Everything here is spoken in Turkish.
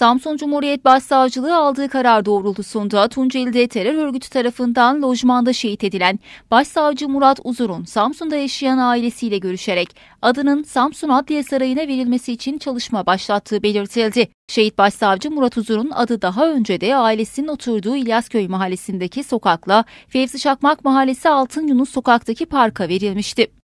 Samsun Cumhuriyet Başsavcılığı aldığı karar doğrultusunda Tunceli'de terör örgütü tarafından lojmanda şehit edilen Başsavcı Murat Uzur'un Samsun'da yaşayan ailesiyle görüşerek adının Samsun Adliye Sarayı'na verilmesi için çalışma başlattığı belirtildi. Şehit Başsavcı Murat Uzur'un adı daha önce de ailesinin oturduğu İlyasköy mahallesindeki sokakla Fevzi Çakmak mahallesi Altın Yunus sokaktaki parka verilmişti.